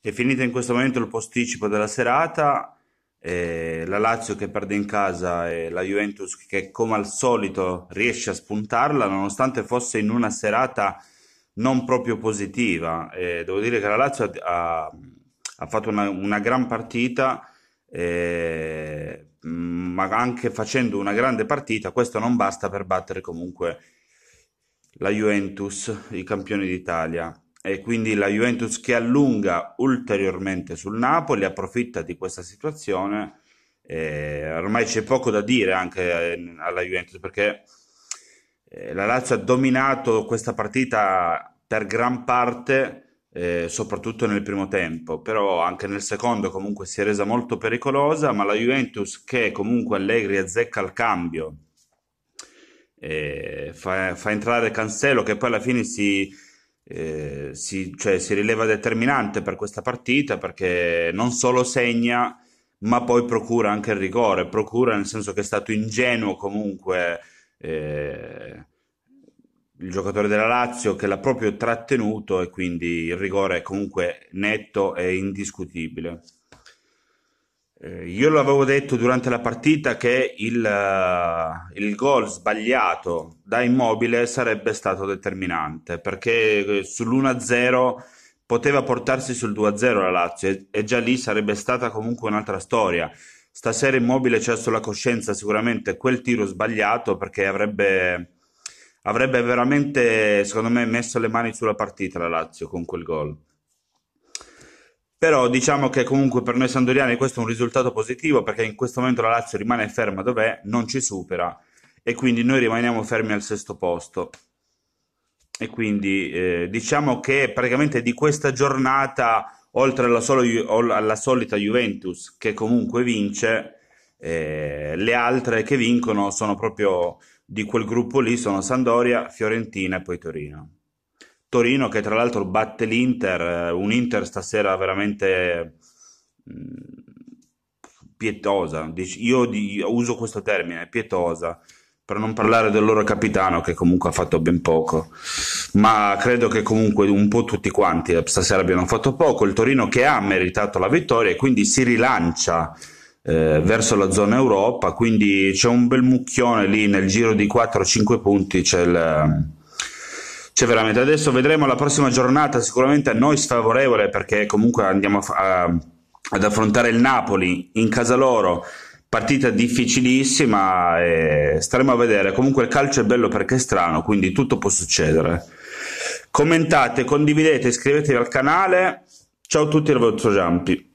È finito in questo momento il posticipo della serata, eh, la Lazio che perde in casa e la Juventus che come al solito riesce a spuntarla nonostante fosse in una serata non proprio positiva. Eh, devo dire che la Lazio ha, ha fatto una, una, gran partita, eh, ma anche facendo una grande partita, questo non basta per battere comunque la Juventus, i campioni d'Italia e quindi la Juventus che allunga ulteriormente sul Napoli, approfitta di questa situazione. Eh, ormai c'è poco da dire anche eh, alla Juventus perché eh, la Lazio ha dominato questa partita per gran parte, eh, soprattutto nel primo tempo, però anche nel secondo comunque si è resa molto pericolosa, ma la Juventus che comunque Allegri azzecca il cambio, eh, fa, fa entrare Cancelo che poi alla fine si, eh, si, cioè, si rileva determinante per questa partita perché non solo segna ma poi procura anche il rigore, procura nel senso che è stato ingenuo comunque eh, il giocatore della Lazio che l'ha proprio trattenuto e quindi il rigore è comunque netto e indiscutibile. Eh, io l'avevo detto durante la partita che il, eh, il gol sbagliato da Immobile sarebbe stato determinante perché eh, sull'1-0 poteva portarsi sul 2-0 la Lazio e, e, già lì sarebbe stata comunque un'altra storia. Stasera Immobile c'è sulla coscienza sicuramente quel tiro sbagliato perché avrebbe, avrebbe veramente, secondo me, messo le mani sulla partita la Lazio con quel gol. Però diciamo che comunque per noi sandoriani questo è un risultato positivo perché in questo momento la Lazio rimane ferma dov'è, non ci supera e quindi noi rimaniamo fermi al sesto posto. E quindi eh, diciamo che praticamente di questa giornata, oltre alla, solo, alla solita Juventus che comunque vince, eh, le altre che vincono sono proprio di quel gruppo lì, sono Sandoria, Fiorentina e poi Torino. Torino che tra l'altro batte l'Inter, eh, un Inter stasera veramente mm, pietosa, io uso questo termine, pietosa, per non parlare del loro capitano che comunque ha fatto ben poco, ma credo che comunque un po' tutti quanti eh, stasera abbiano fatto poco, il Torino che ha meritato la vittoria e quindi si rilancia eh, verso la zona Europa, quindi c'è un bel mucchione lì nel giro di 4-5 punti, c'è il cioè veramente, adesso vedremo la prossima giornata, sicuramente a noi sfavorevole perché comunque andiamo a, ad affrontare il Napoli in casa loro partita difficilissima e staremo a vedere. Comunque il calcio è bello perché è strano, quindi tutto può succedere. Commentate, condividete, iscrivetevi al canale. Ciao a tutti, da vostro Giampi.